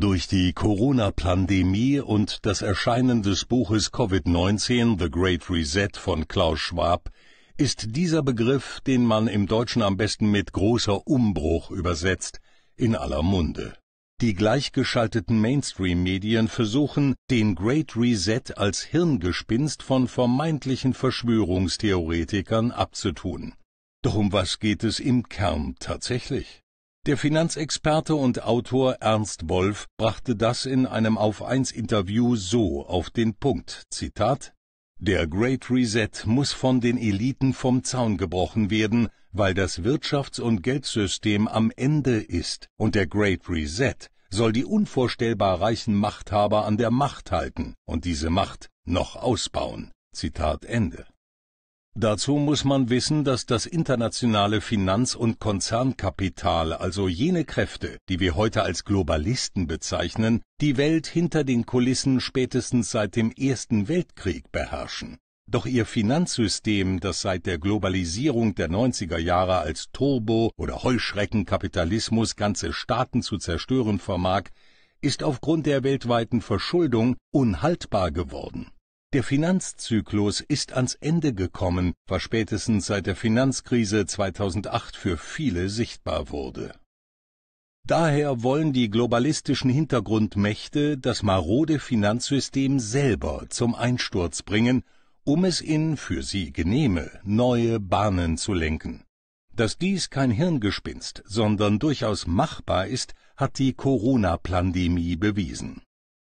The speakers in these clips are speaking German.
Durch die Corona-Pandemie und das Erscheinen des Buches Covid-19 The Great Reset von Klaus Schwab ist dieser Begriff, den man im Deutschen am besten mit großer Umbruch übersetzt, in aller Munde. Die gleichgeschalteten Mainstream-Medien versuchen, den Great Reset als Hirngespinst von vermeintlichen Verschwörungstheoretikern abzutun. Doch um was geht es im Kern tatsächlich? Der Finanzexperte und Autor Ernst Wolf brachte das in einem Auf-1-Interview so auf den Punkt: Zitat: Der Great Reset muss von den Eliten vom Zaun gebrochen werden, weil das Wirtschafts- und Geldsystem am Ende ist und der Great Reset soll die unvorstellbar reichen Machthaber an der Macht halten und diese Macht noch ausbauen. “Zitat Ende Dazu muss man wissen, dass das internationale Finanz- und Konzernkapital, also jene Kräfte, die wir heute als Globalisten bezeichnen, die Welt hinter den Kulissen spätestens seit dem Ersten Weltkrieg beherrschen. Doch ihr Finanzsystem, das seit der Globalisierung der 90er Jahre als Turbo- oder Heuschreckenkapitalismus ganze Staaten zu zerstören vermag, ist aufgrund der weltweiten Verschuldung unhaltbar geworden der Finanzzyklus ist ans Ende gekommen, was spätestens seit der Finanzkrise 2008 für viele sichtbar wurde. Daher wollen die globalistischen Hintergrundmächte das marode Finanzsystem selber zum Einsturz bringen, um es in für sie genehme neue Bahnen zu lenken. Dass dies kein Hirngespinst, sondern durchaus machbar ist, hat die Corona-Plandemie bewiesen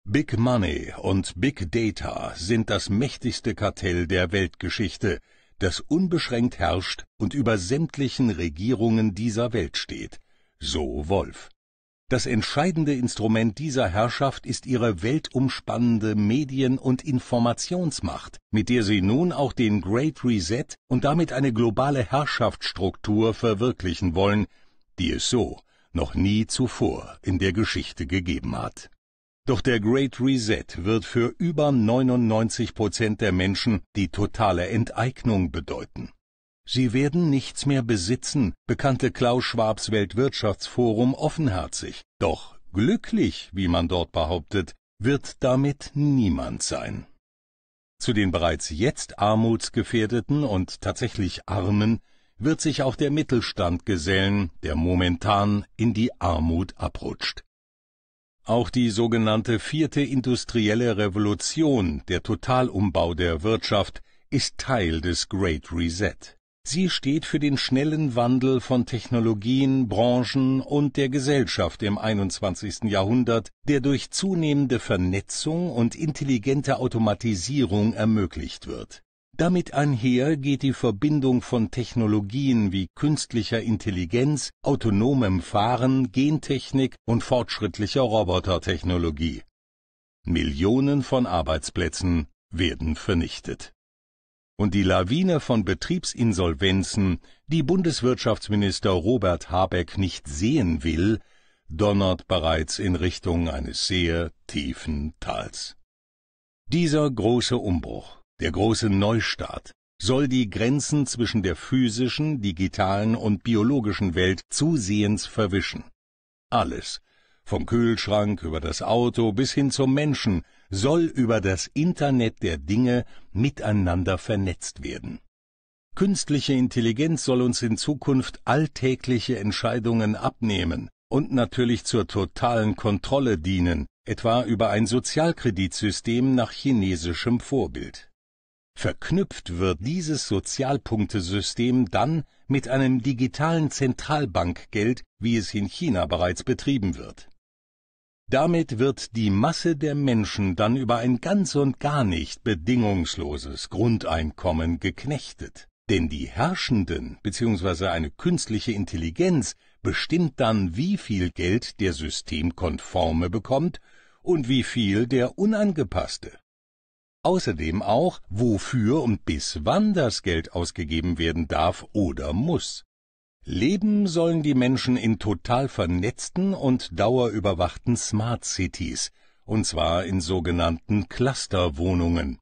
Big Money und Big Data sind das mächtigste Kartell der Weltgeschichte, das unbeschränkt herrscht und über sämtlichen Regierungen dieser Welt steht, so Wolf. Das entscheidende Instrument dieser Herrschaft ist ihre weltumspannende Medien- und Informationsmacht, mit der sie nun auch den Great Reset und damit eine globale Herrschaftsstruktur verwirklichen wollen, die es so noch nie zuvor in der Geschichte gegeben hat doch der Great Reset wird für über 99 Prozent der Menschen die totale Enteignung bedeuten. Sie werden nichts mehr besitzen, bekannte Klaus Schwabs Weltwirtschaftsforum offenherzig. Doch glücklich, wie man dort behauptet, wird damit niemand sein. Zu den bereits jetzt armutsgefährdeten und tatsächlich Armen wird sich auch der Mittelstand gesellen, der momentan in die Armut abrutscht. Auch die sogenannte vierte industrielle Revolution, der Totalumbau der Wirtschaft, ist Teil des Great Reset. Sie steht für den schnellen Wandel von Technologien, Branchen und der Gesellschaft im 21. Jahrhundert, der durch zunehmende Vernetzung und intelligente Automatisierung ermöglicht wird damit einher geht die Verbindung von Technologien wie künstlicher Intelligenz, autonomem Fahren, Gentechnik und fortschrittlicher Robotertechnologie. Millionen von Arbeitsplätzen werden vernichtet. Und die Lawine von Betriebsinsolvenzen, die Bundeswirtschaftsminister Robert Habeck nicht sehen will, donnert bereits in Richtung eines sehr tiefen Tals. Dieser große Umbruch der große Neustart soll die Grenzen zwischen der physischen, digitalen und biologischen Welt zusehends verwischen. Alles, vom Kühlschrank über das Auto bis hin zum Menschen, soll über das Internet der Dinge miteinander vernetzt werden. Künstliche Intelligenz soll uns in Zukunft alltägliche Entscheidungen abnehmen und natürlich zur totalen Kontrolle dienen, etwa über ein Sozialkreditsystem nach chinesischem Vorbild. Verknüpft wird dieses Sozialpunktesystem dann mit einem digitalen Zentralbankgeld, wie es in China bereits betrieben wird. Damit wird die Masse der Menschen dann über ein ganz und gar nicht bedingungsloses Grundeinkommen geknechtet. Denn die Herrschenden bzw. eine künstliche Intelligenz bestimmt dann, wie viel Geld der systemkonforme bekommt und wie viel der unangepasste Außerdem auch, wofür und bis wann das Geld ausgegeben werden darf oder muss. Leben sollen die Menschen in total vernetzten und dauerüberwachten Smart Cities, und zwar in sogenannten Clusterwohnungen.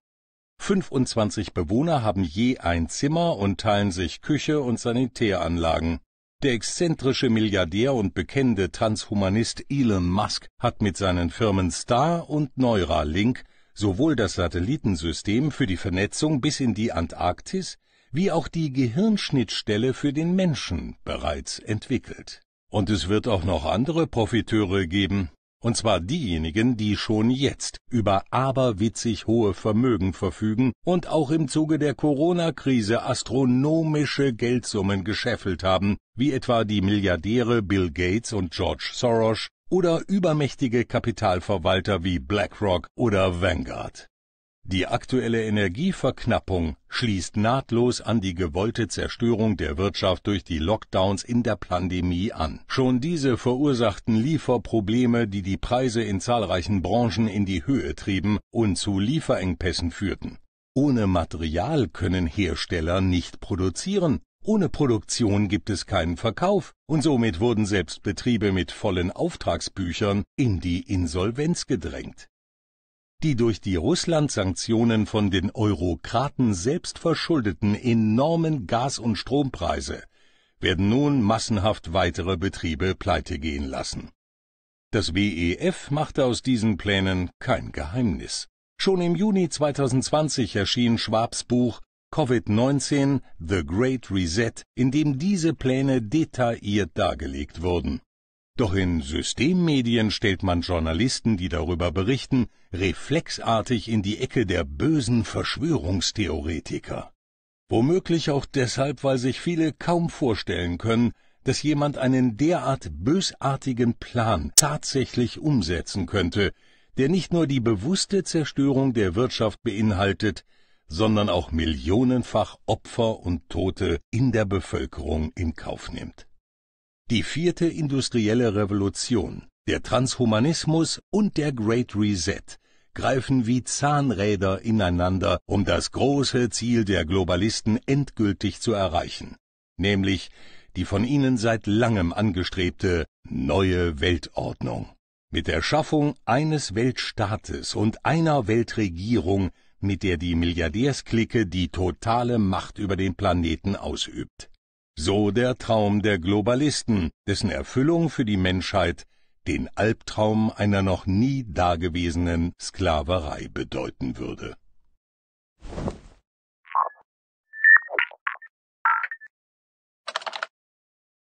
25 Bewohner haben je ein Zimmer und teilen sich Küche und Sanitäranlagen. Der exzentrische Milliardär und bekennende Transhumanist Elon Musk hat mit seinen Firmen Star und Neuralink sowohl das Satellitensystem für die Vernetzung bis in die Antarktis wie auch die Gehirnschnittstelle für den Menschen bereits entwickelt. Und es wird auch noch andere Profiteure geben, und zwar diejenigen, die schon jetzt über aberwitzig hohe Vermögen verfügen und auch im Zuge der Corona-Krise astronomische Geldsummen gescheffelt haben, wie etwa die Milliardäre Bill Gates und George Soros oder übermächtige Kapitalverwalter wie BlackRock oder Vanguard. Die aktuelle Energieverknappung schließt nahtlos an die gewollte Zerstörung der Wirtschaft durch die Lockdowns in der Pandemie an. Schon diese verursachten Lieferprobleme, die die Preise in zahlreichen Branchen in die Höhe trieben und zu Lieferengpässen führten. Ohne Material können Hersteller nicht produzieren, ohne Produktion gibt es keinen Verkauf und somit wurden selbst Betriebe mit vollen Auftragsbüchern in die Insolvenz gedrängt. Die durch die Russland-Sanktionen von den Eurokraten selbst verschuldeten enormen Gas- und Strompreise werden nun massenhaft weitere Betriebe pleitegehen lassen. Das WEF machte aus diesen Plänen kein Geheimnis. Schon im Juni 2020 erschien Schwabs Buch Covid-19 The Great Reset, in dem diese Pläne detailliert dargelegt wurden. Doch in Systemmedien stellt man Journalisten, die darüber berichten, reflexartig in die Ecke der bösen Verschwörungstheoretiker. Womöglich auch deshalb, weil sich viele kaum vorstellen können, dass jemand einen derart bösartigen Plan tatsächlich umsetzen könnte, der nicht nur die bewusste Zerstörung der Wirtschaft beinhaltet, sondern auch millionenfach Opfer und Tote in der Bevölkerung in Kauf nimmt. Die vierte industrielle Revolution, der Transhumanismus und der Great Reset greifen wie Zahnräder ineinander, um das große Ziel der Globalisten endgültig zu erreichen, nämlich die von ihnen seit langem angestrebte neue Weltordnung. Mit der Schaffung eines Weltstaates und einer Weltregierung mit der die Milliardärsklicke die totale Macht über den Planeten ausübt. So der Traum der Globalisten, dessen Erfüllung für die Menschheit den Albtraum einer noch nie dagewesenen Sklaverei bedeuten würde.